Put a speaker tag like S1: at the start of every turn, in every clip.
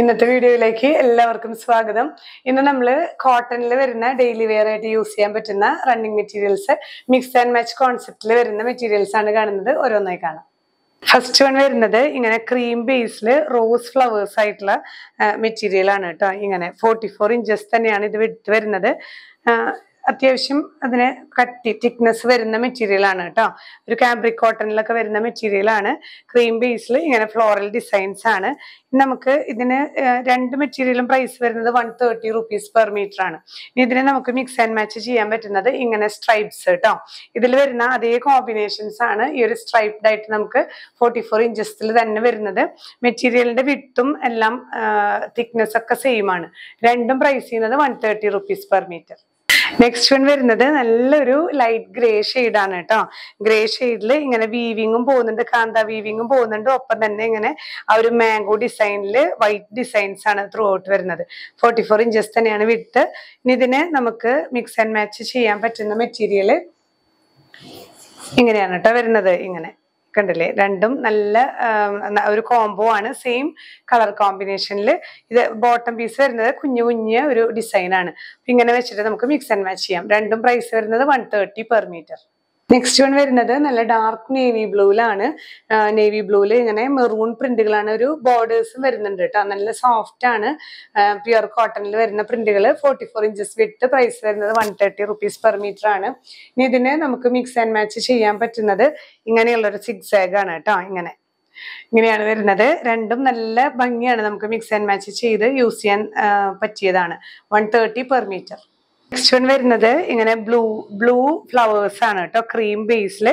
S1: ഇന്നത്തെ വീഡിയോയിലേക്ക് എല്ലാവർക്കും സ്വാഗതം ഇന്ന് നമ്മൾ കോട്ടണിൽ വരുന്ന ഡെയിലി വെയർ ആയിട്ട് യൂസ് ചെയ്യാൻ പറ്റുന്ന running materials mix and match കോൺസെപ്റ്റിൽ വരുന്ന മെറ്റീരിയൽസ് ആണ് കാണുന്നത് ഓരോന്നായി കാണാം ഫസ്റ്റ് വൺ വരുന്നത് ഇങ്ങനെ ക്രീം ബേസിൽ റോസ് ഫ്ലവേഴ്സ് ആയിട്ടുള്ള മെറ്റീരിയൽ ആണ് കേട്ടോ ഇങ്ങനെ ഫോർട്ടി ഫോർ ഇഞ്ചസ് തന്നെയാണ് ഇത് വിട്ട് വരുന്നത് അത്യാവശ്യം അതിന് കട്ടി തിക്നെസ് വരുന്ന മെറ്റീരിയൽ ആണ് കേട്ടോ ഒരു കാബ്രിക് കോട്ടണിലൊക്കെ വരുന്ന മെറ്റീരിയൽ ആണ് ക്രീം ബേസിൽ ഇങ്ങനെ ഫ്ലോറൽ ഡിസൈൻസ് ആണ് നമുക്ക് ഇതിന് രണ്ട് മെറ്റീരിയലും പ്രൈസ് വരുന്നത് one thirty rupees per metre ആണ് ഇനി ഇതിനെ നമുക്ക് മിക്സ് ആൻഡ് മാച്ച് ചെയ്യാൻ പറ്റുന്നത് ഇങ്ങനെ സ്ട്രൈപ്സ് കേട്ടോ ഇതിൽ വരുന്ന അതേ കോമ്പിനേഷൻസ് ആണ് ഈ ഒരു സ്ട്രൈപ്ഡ് ആയിട്ട് നമുക്ക് ഫോർട്ടി ഫോർ ഇഞ്ചസിൽ തന്നെ വരുന്നത് മെറ്റീരിയലിന്റെ വിട്ടും എല്ലാം തിക്നെസ് ഒക്കെ സെയിം ആണ് രണ്ടും പ്രൈസ് ചെയ്യുന്നത് one thirty rupees per metre next one വരുന്നത് നല്ലൊരു ലൈറ്റ് ഗ്രേ ഷെയ്ഡാണ് കേട്ടോ ഗ്രേ ഷെയ്ഡിൽ ഇങ്ങനെ വീവിങ്ങും പോകുന്നുണ്ട് കാന്ത വീവിങ്ങും പോകുന്നുണ്ട് ഒപ്പം തന്നെ ഇങ്ങനെ ആ ഒരു മാംഗോ ഡിസൈനിൽ വൈറ്റ് ഡിസൈൻസ് ആണ് ത്രൂ ഔട്ട് വരുന്നത് ഫോർട്ടി ഫോർ ഇഞ്ചസ് തന്നെയാണ് വിട്ട് ഇനി ഇതിനെ നമുക്ക് മിക്സ് ആൻഡ് മാച്ച് ചെയ്യാൻ പറ്റുന്ന മെറ്റീരിയൽ ഇങ്ങനെയാണ് കേട്ടോ വരുന്നത് ഇങ്ങനെ കണ്ടല്ലേ രണ്ടും നല്ല ഒരു കോംബോ ആണ് സെയിം കളർ കോമ്പിനേഷനിൽ ഇത് ബോട്ടം പീസ് വരുന്നത് കുഞ്ഞു കുഞ്ഞ് ഒരു ഡിസൈനാണ് ഇങ്ങനെ വെച്ചിട്ട് നമുക്ക് മിക്സ് ആൻഡ് മാച്ച് ചെയ്യാം രണ്ടും പ്രൈസ് വരുന്നത് one thirty per metre next one വരുന്നത് നല്ല ഡാർക്ക് നേവി ബ്ലൂവിലാണ് നേവി ബ്ലൂവിൽ ഇങ്ങനെ മെറൂൺ പ്രിന്റുകളാണ് ഒരു ബോർഡേഴ്സും വരുന്നുണ്ട് കേട്ടോ നല്ല സോഫ്റ്റ് ആണ് പ്യുർ കോട്ടണിൽ വരുന്ന പ്രിന്റുകൾ ഫോർട്ടി ഫോർ ഇഞ്ചസ് വിട്ട് പ്രൈസ് വരുന്നത് one thirty rupees per metre ആണ് ഇനി ഇതിന് നമുക്ക് മിക്സ് ആൻഡ് മാച്ച് ചെയ്യാൻ പറ്റുന്നത് ഇങ്ങനെയുള്ളൊരു സിക്സാഗ് ആണ് കേട്ടോ ഇങ്ങനെ ഇങ്ങനെയാണ് വരുന്നത് രണ്ടും നല്ല ഭംഗിയാണ് നമുക്ക് മിക്സ് ആൻഡ് മാച്ച് ചെയ്ത് യൂസ് ചെയ്യാൻ പറ്റിയതാണ് one thirty per metre next one വരുന്നത് ഇങ്ങനെ ബ്ലൂ ബ്ലൂ ഫ്ലവേഴ്സ് ആണ് കേട്ടോ ക്രീം ബേസിൽ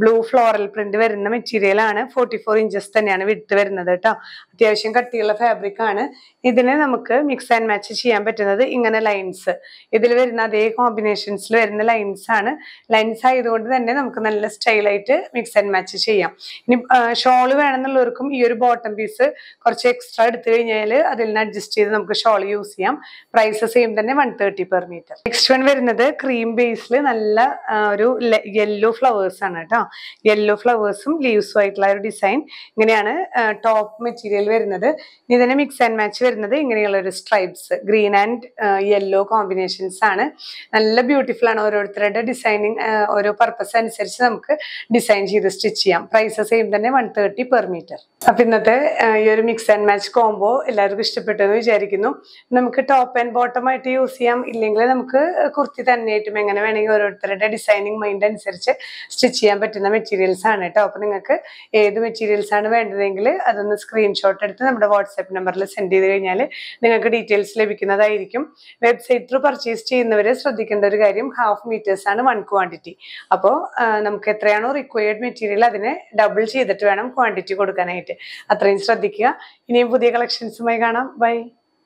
S1: ബ്ലൂ ഫ്ലോറൽ പ്രിന്റ് വരുന്ന മെറ്റീരിയൽ ആണ് ഫോർട്ടി ഫോർ ഇഞ്ചസ് തന്നെയാണ് വിട്ട് വരുന്നത് കേട്ടോ അത്യാവശ്യം കട്ടിയുള്ള ഫാബ്രിക് ആണ് ഇതിനെ നമുക്ക് മിക്സ് ആൻഡ് മാച്ച് ചെയ്യാൻ പറ്റുന്നത് ഇങ്ങനെ ലൈൻസ് ഇതിൽ വരുന്ന അതേ കോമ്പിനേഷൻസിൽ വരുന്ന ലൈൻസ് ആണ് ലൈൻസ് ആയതുകൊണ്ട് തന്നെ നമുക്ക് നല്ല സ്റ്റൈലായിട്ട് മിക്സ് ആൻഡ് മാച്ച് ചെയ്യാം ഇനി ഷോൾ വേണമെന്നുള്ളവർക്കും ഈ ഒരു ബോട്ടം പീസ് കുറച്ച് എക്സ്ട്രാ എടുത്തു കഴിഞ്ഞാൽ അതിൽ നിന്ന് അഡ്ജസ്റ്റ് ചെയ്ത് നമുക്ക് ഷോൾ യൂസ് ചെയ്യാം പ്രൈസ് സെയിം തന്നെ one thirty per metre next one വരുന്നത് ക്രീം ബേസിൽ നല്ല ഒരു യെല്ലോ ഫ്ലവേഴ്സ് ആണ് കേട്ടോ യെല്ലോ ഫ്ലവേഴ്സും ലീവ്സും ആയിട്ടുള്ള ഒരു ഡിസൈൻ ഇങ്ങനെയാണ് ടോപ്പ് മെറ്റീരിയൽ വരുന്നത് ഇനി തന്നെ മിക്സ് ആൻഡ് മാച്ച് വരുന്നത് ഇങ്ങനെയുള്ള ഒരു stripes green and yellow combinations ആണ് നല്ല ബ്യൂട്ടിഫുൾ ആണ് ഓരോരുത്തരുടെ ഡിസൈനിങ് ഓരോ പർപ്പസ് അനുസരിച്ച് നമുക്ക് ഡിസൈൻ ചെയ്ത് സ്റ്റിച്ച് ചെയ്യാം പ്രൈസ് സെയിം തന്നെ വൺ തേർട്ടി പെർ മീറ്റർ അപ്പം ഇന്നത്തെ ഈ ഒരു മിക്സ് ആൻഡ് മാച്ച് കോംബോ എല്ലാവർക്കും ഇഷ്ടപ്പെട്ടെന്ന് വിചാരിക്കുന്നു നമുക്ക് ടോപ്പ് ആൻഡ് ബോട്ടം ആയിട്ട് യൂസ് ചെയ്യാം ഇല്ലെങ്കിൽ നമുക്ക് നമുക്ക് കുർത്തി തന്നെയായിട്ടും എങ്ങനെ വേണമെങ്കിൽ ഓരോരുത്തരുടെ ഡിസൈനിങ് മൈൻഡ് അനുസരിച്ച് സ്റ്റിച്ച് ചെയ്യാൻ പറ്റുന്ന മെറ്റീരിയൽസ് ആണ് കേട്ടോ അപ്പൊ നിങ്ങൾക്ക് ഏത് മെറ്റീരിയൽസ് ആണ് വേണ്ടതെങ്കിൽ അതൊന്ന് സ്ക്രീൻഷോട്ട് എടുത്ത് നമ്മുടെ വാട്സാപ്പ് നമ്പറിൽ സെൻഡ് ചെയ്ത് കഴിഞ്ഞാൽ നിങ്ങൾക്ക് ഡീറ്റെയിൽസ് ലഭിക്കുന്നതായിരിക്കും വെബ്സൈറ്റ് ത്രൂ പർച്ചേസ് ചെയ്യുന്നവരെ ശ്രദ്ധിക്കേണ്ട ഒരു കാര്യം ഹാഫ് മീറ്റേഴ്സ് ആണ് വൺ ക്വാണ്ടിറ്റി അപ്പോൾ നമുക്ക് എത്രയാണോ റിക്വയർഡ് മെറ്റീരിയൽ അതിനെ ഡബിൾ ചെയ്തിട്ട് വേണം ക്വാണ്ടിറ്റി കൊടുക്കാനായിട്ട് അത്രയും ശ്രദ്ധിക്കുക ഇനിയും പുതിയ കളക്ഷൻസുമായി കാണാം ബൈ